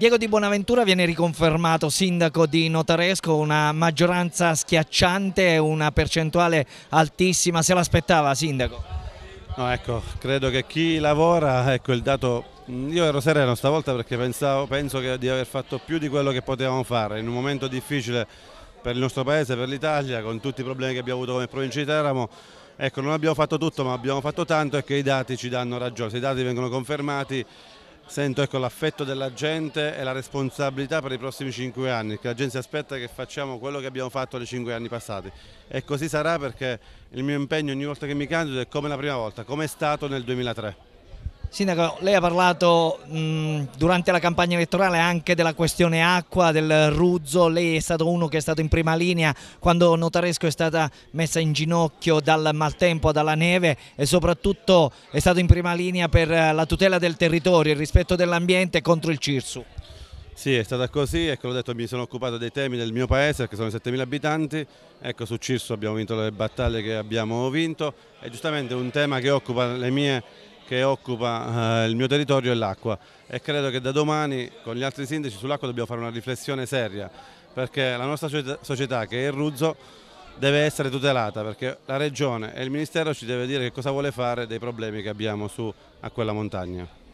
Diego Di Bonaventura viene riconfermato sindaco di Notaresco, una maggioranza schiacciante, una percentuale altissima, se l'aspettava sindaco? No, ecco, credo che chi lavora, ecco il dato io ero sereno stavolta perché pensavo, penso di aver fatto più di quello che potevamo fare in un momento difficile per il nostro paese, per l'Italia, con tutti i problemi che abbiamo avuto come provincia di Teramo. Ecco, non abbiamo fatto tutto ma abbiamo fatto tanto e che i dati ci danno ragione, se i dati vengono confermati sento ecco, l'affetto della gente e la responsabilità per i prossimi cinque anni, che la gente si aspetta che facciamo quello che abbiamo fatto nei cinque anni passati e così sarà perché il mio impegno ogni volta che mi candido è come la prima volta, come è stato nel 2003. Sindaco, lei ha parlato mh, mm, durante la campagna elettorale anche della questione acqua, del Ruzzo, lei è stato uno che è stato in prima linea quando Notaresco è stata messa in ginocchio dal maltempo, dalla neve e soprattutto è stato in prima linea per eh, la tutela del territorio, il rispetto dell'ambiente contro il Cirsu. Sì, è stata così, ecco, l'ho detto, mi sono occupato dei temi del mio paese, che sono 7.000 abitanti, ecco, su CIRSU abbiamo vinto le battaglie che abbiamo vinto, è giustamente un tema che occupa le mie che occupa eh, il mio territorio è l'acqua e credo che da domani con gli altri sindaci sull'acqua dobbiamo fare una riflessione seria perché la nostra società che è il Ruzzo deve essere tutelata perché la regione e il ministero ci deve dire che cosa vuole fare dei problemi che abbiamo su a quella montagna.